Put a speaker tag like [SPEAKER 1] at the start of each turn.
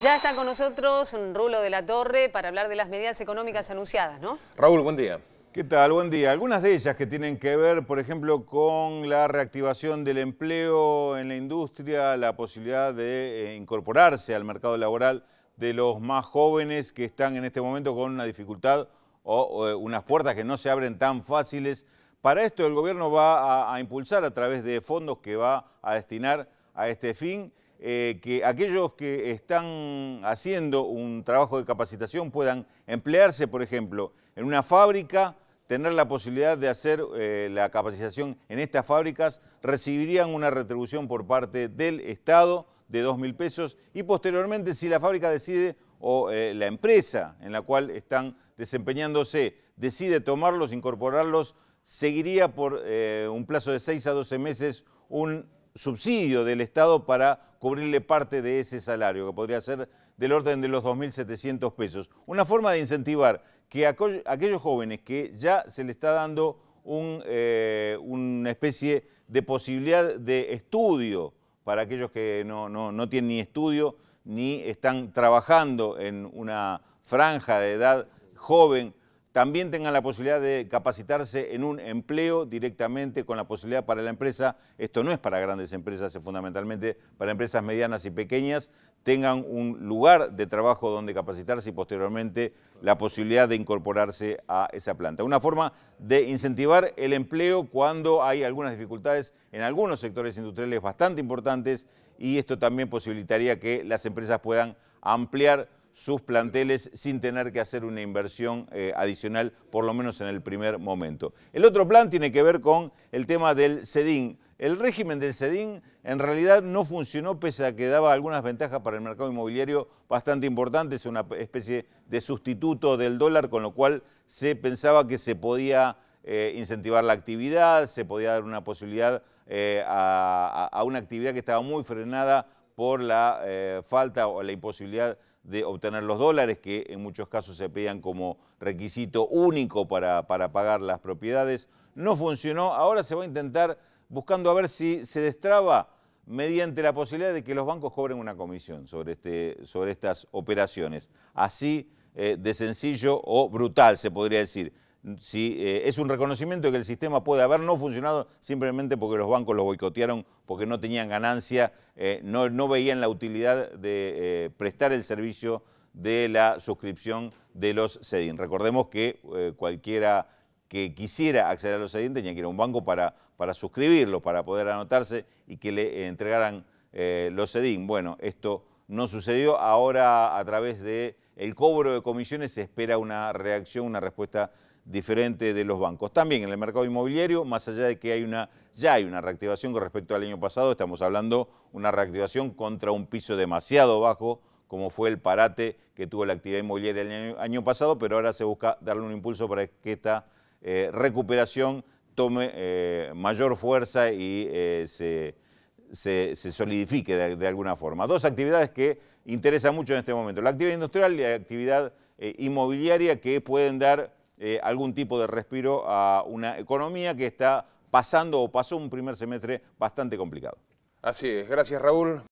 [SPEAKER 1] Ya está con nosotros Rulo de la Torre para hablar de las medidas económicas anunciadas, ¿no? Raúl, buen día. ¿Qué tal? Buen día. Algunas de ellas que tienen que ver, por ejemplo, con la reactivación del empleo en la industria, la posibilidad de eh, incorporarse al mercado laboral de los más jóvenes que están en este momento con una dificultad o, eh, unas puertas que no se abren tan fáciles. Para esto el gobierno va a impulsar a través de fondos que va a destinar a este fin eh, que aquellos que están haciendo un trabajo de capacitación puedan emplearse, por ejemplo, en una fábrica, tener la posibilidad de hacer eh, la capacitación en estas fábricas, recibirían una retribución por parte del Estado de 2.000 pesos y posteriormente, si la fábrica decide o eh, la empresa en la cual están desempeñándose decide tomarlos, incorporarlos, seguiría por un plazo de 6 a 12 meses un subsidio del Estado para cubrirle parte de ese salario, que podría ser del orden de los 2.700 pesos. Una forma de incentivar que aquellos jóvenes que ya se le está dando una eh, especie de posibilidad de estudio para aquellos que no, no tienen ni estudio ni están trabajando en una franja de edad joven también tengan la posibilidad de capacitarse en un empleo directamente con la posibilidad para la empresa, esto no es para grandes empresas, es fundamentalmente para empresas medianas y pequeñas, tengan un lugar de trabajo donde capacitarse y posteriormente la posibilidad de incorporarse a esa planta. Una forma de incentivar el empleo cuando hay algunas dificultades en algunos sectores industriales bastante importantes y esto también posibilitaría que las empresas puedan ampliar sus planteles sin tener que hacer una inversión eh, adicional, por lo menos en el primer momento. El otro plan tiene que ver con el tema del CEDIN. El régimen del CEDIN en realidad no funcionó pese a que daba algunas ventajas para el mercado inmobiliario bastante importantes, una especie de sustituto del dólar, con lo cual se pensaba que se podía eh, incentivar la actividad, se podía dar una posibilidad eh, a, una actividad que estaba muy frenada por la eh, falta o la imposibilidad de obtener los dólares, que en muchos casos se pedían como requisito único para, pagar las propiedades. No funcionó, ahora se va a intentar buscando a ver si se destraba mediante la posibilidad de que los bancos cobren una comisión sobre, este, sobre estas operaciones. Así eh, de sencillo o brutal, se podría decir si eh, es un reconocimiento de que el sistema puede haber no funcionado simplemente porque los bancos lo boicotearon, porque no tenían ganancia, eh, no, veían la utilidad de eh, prestar el servicio de la suscripción de los SEDIN. Recordemos que cualquiera que quisiera acceder a los SEDIN tenía que ir a un banco para, suscribirlo, para poder anotarse y que le entregaran los SEDIN. Bueno, esto no sucedió. Ahora a través del cobro de comisiones se espera una reacción, una respuesta diferente de los bancos. También en el mercado inmobiliario, más allá de que hay una, ya hay una reactivación con respecto al año pasado, estamos hablando una reactivación contra un piso demasiado bajo, como fue el parate que tuvo la actividad inmobiliaria el año, pasado, pero ahora se busca darle un impulso para que esta eh, recuperación tome eh, mayor fuerza y eh, se, solidifique de, alguna forma. Dos actividades que interesan mucho en este momento, la actividad industrial y la actividad inmobiliaria que pueden dar eh, algún tipo de respiro a una economía que está pasando o pasó un primer semestre bastante complicado. Así es, gracias Raúl.